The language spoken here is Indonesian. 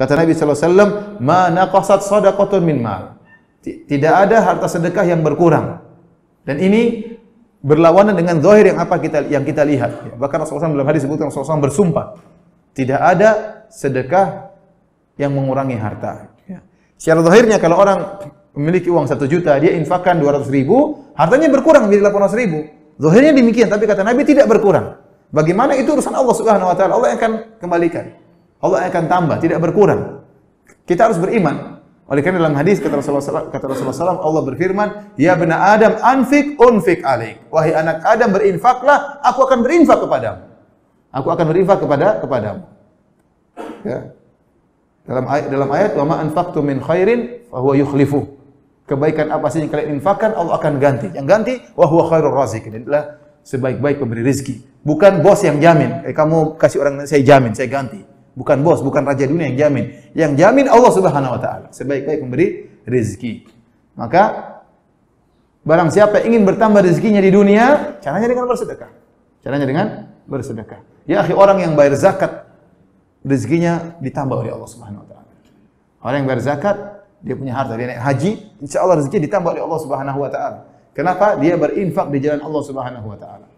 Kata Nabi SAW, Ma naqasat sadaqatun min mal. Tidak ada harta sedekah yang berkurang. Dan ini berlawanan dengan zahir yang apa kita yang kita lihat. Bahkan Rasulullah SAW dalam hadis sebutkan Rasulullah SAW bersumpah. Tidak ada sedekah yang mengurangi harta. Ya. Secara zahirnya kalau orang memiliki uang 1 juta, dia infakkan 200 ribu, hartanya berkurang menjadi 800 ribu. Zahirnya demikian, tapi kata Nabi tidak berkurang. Bagaimana itu urusan Allah Subhanahu wa taala. Allah yang akan kembalikan. Allah akan tambah, tidak berkurang. Kita harus beriman. Oleh karena dalam hadis kata Rasulullah SAW, kata Rasulullah SAW, Allah berfirman, Ya bena Adam, anfik unfik alik. Wahai anak Adam, berinfaklah, aku akan berinfak kepadamu. Aku akan berinfak kepada kepadamu. Ya. Dalam ayat, dalam ayat wa ma min khairin fa yukhlifu. Kebaikan apa saja yang kalian infakkan Allah akan ganti. Yang ganti wahuwa khairul razik. Ini Adalah sebaik-baik pemberi rezeki. Bukan bos yang jamin. Eh, kamu kasih orang saya jamin, saya ganti bukan bos, bukan raja dunia yang jamin. Yang jamin Allah Subhanahu wa taala, sebaik-baik pemberi rezeki. Maka barang siapa yang ingin bertambah rezekinya di dunia, caranya dengan bersedekah. Caranya dengan bersedekah. Ya, akhi orang yang bayar zakat rezekinya ditambah oleh Allah Subhanahu wa taala. Orang yang bayar zakat, dia punya harta, dia naik haji, insyaallah rezekinya ditambah oleh Allah Subhanahu wa taala. Kenapa? Dia berinfak di jalan Allah Subhanahu wa taala.